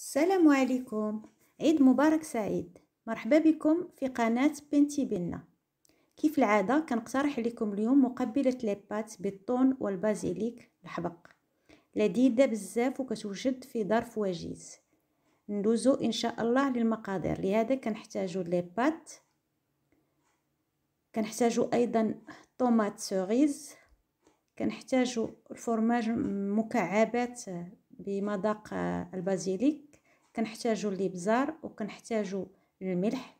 السلام عليكم عيد مبارك سعيد مرحبا بكم في قناة بنتي بنا كيف العادة كنقترح لكم اليوم مقبلة ليبات بالطون والبازيليك الحبق لذيذة بزاف وكتوجد في ظرف وجيز ندوزو ان شاء الله للمقادير لهذا كنحتاجو ليبات كنحتاجو ايضا طوماط سوريز كنحتاجو الفرماج مكعبات بمذاق آه، البازيليك كنحتاجو الابزار وكنحتاجو الملح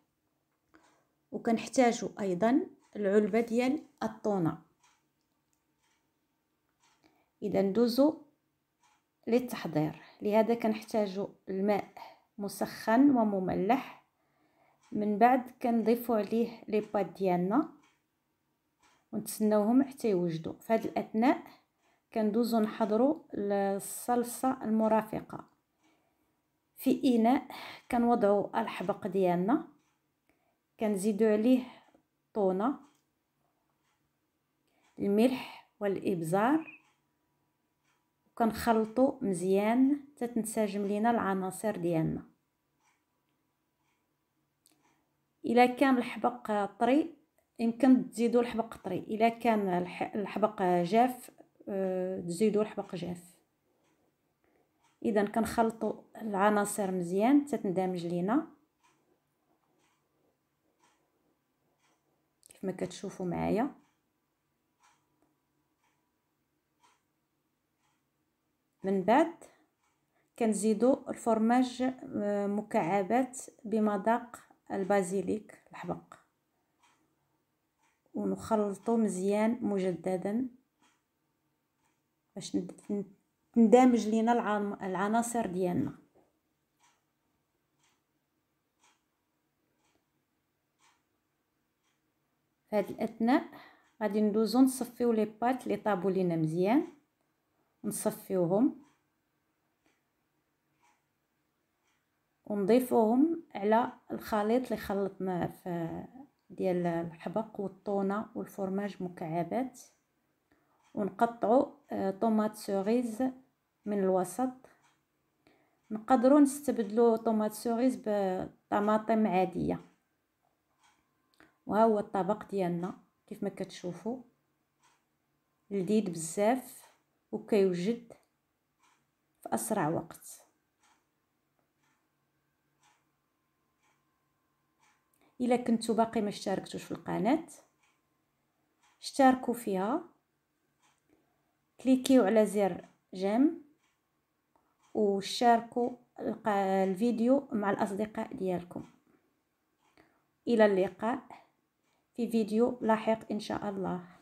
وكنحتاجو ايضا العلبه ديال الطونه اذا ندوزو للتحضير لهذا كنحتاجو الماء مسخن ومملح من بعد كنضيفو عليه لي بات ديالنا ونتسناوهم حتى يوجدوا في هاد الاثناء كندوزو نحضرو الصلصه المرافقه في اناء كنوضعو الحبق ديالنا كنزيدو عليه الطونه الملح والابزار وكنخلطو مزيان تتنسجم لينا العناصر ديالنا الا كان الحبق طري يمكن تزيدو الحبق طري الا كان الحبق جاف آه، تزيدوا الحبق جاف اذا كنخلطوا العناصر مزيان حتى تندمج لينا كيف ما كتشوفوا معايا من بعد كنزيدوا الفرماج آه، مكعبات بمذاق البازيليك الحبق ونخلطو مزيان مجددا باش تندمج لينا العناصر ديالنا فهاد الاثناء غادي ندوزو نصفيو لي بات لي طابو لينا مزيان نصفيوهم ونضيفوهم على الخليط اللي خلطناه في ديال الحبق والطونه والفرماج مكعبات ونقطعوا آه، طوماط سوريز من الوسط نقدروا نستبدلوا طوماط سوريز بطماطم عاديه وها هو الطبق ديالنا كيف ما كتشوفوا لذيذ بزاف وكيوجد في اسرع وقت الا كنتو باقي ما اشتركتوش في القناه اشتركوا فيها كليكيو على زر جيم وشاركوا الفيديو مع الأصدقاء ديالكم إلى اللقاء في فيديو لاحق إن شاء الله